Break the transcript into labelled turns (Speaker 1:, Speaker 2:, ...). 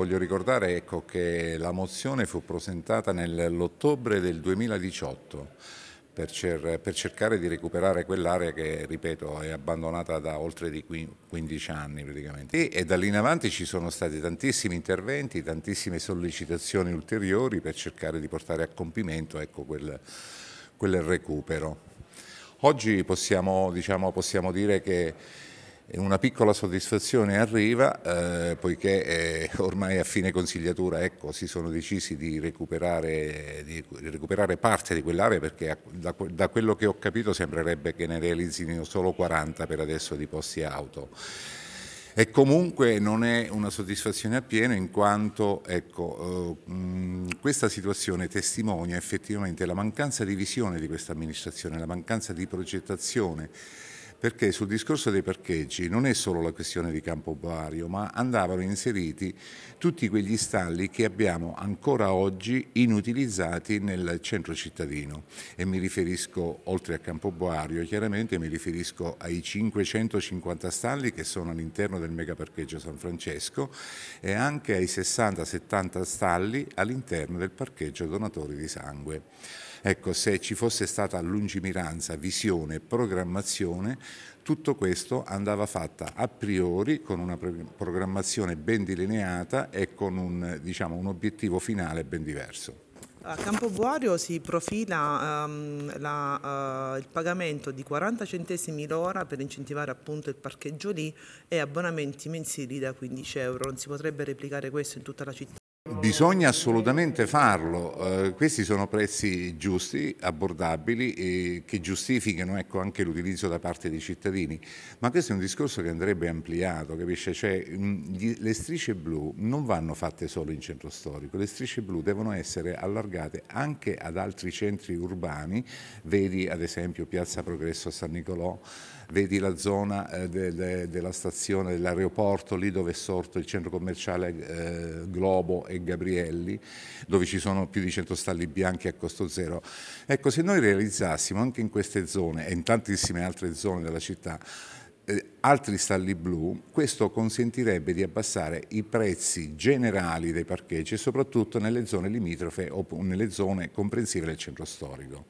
Speaker 1: Voglio ricordare ecco, che la mozione fu presentata nell'ottobre del 2018 per, cercare di recuperare quell'area che, ripeto, è abbandonata da oltre 15 anni praticamente. E, e da lì in avanti ci sono stati tantissimi interventi, tantissime sollecitazioni ulteriori per cercare di portare a compimento ecco, quel, quel recupero. Oggi possiamo, diciamo, possiamo dire che una piccola soddisfazione arriva eh, poiché eh, ormai a fine consigliatura ecco, si sono decisi di recuperare, di recuperare parte di quell'area perché da, da, quello che ho capito sembrerebbe che ne realizzino solo 40 per adesso di posti auto. E comunque non è una soddisfazione appieno in quanto ecco, eh, mh, questa situazione testimonia effettivamente la mancanza di visione di questa amministrazione, la mancanza di progettazione perché sul discorso dei parcheggi non è solo la questione di campo Bario, ma andavano inseriti tutti quegli stalli che abbiamo ancora oggi inutilizzati nel centro cittadino e mi riferisco oltre a campo Bario, chiaramente mi riferisco ai 550 stalli che sono all'interno del megaparcheggio San Francesco e anche ai 60-70 stalli all'interno del parcheggio Donatori di Sangue. Ecco, se ci fosse stata lungimiranza, visione, programmazione, tutto questo andava fatta a priori con una programmazione ben delineata e con un, diciamo, un obiettivo finale ben diverso. A Campobuario si profila um, la, uh, il pagamento di 40 centesimi l'ora per incentivare appunto il parcheggio lì e abbonamenti mensili da 15 euro. Non si potrebbe replicare questo in tutta la città? Bisogna assolutamente farlo, eh, questi sono prezzi giusti, abbordabili, e che giustificano ecco, anche l'utilizzo da parte dei cittadini, ma questo è un discorso che andrebbe ampliato, capisce? Cioè, mm, gli, le strisce blu non vanno fatte solo in centro storico, le strisce blu devono essere allargate anche ad altri centri urbani, vedi ad esempio Piazza Progresso a San Nicolò, vedi la zona eh, de, de, della stazione, dell'aeroporto, lì dove è sorto il centro commerciale eh, Globo e Gabrielli, dove ci sono più di 100 stalli bianchi a costo zero. Ecco, se noi realizzassimo anche in queste zone e in tantissime altre zone della città eh, altri stalli blu, questo consentirebbe di abbassare i prezzi generali dei parcheggi, soprattutto nelle zone limitrofe o nelle zone comprensive del centro storico.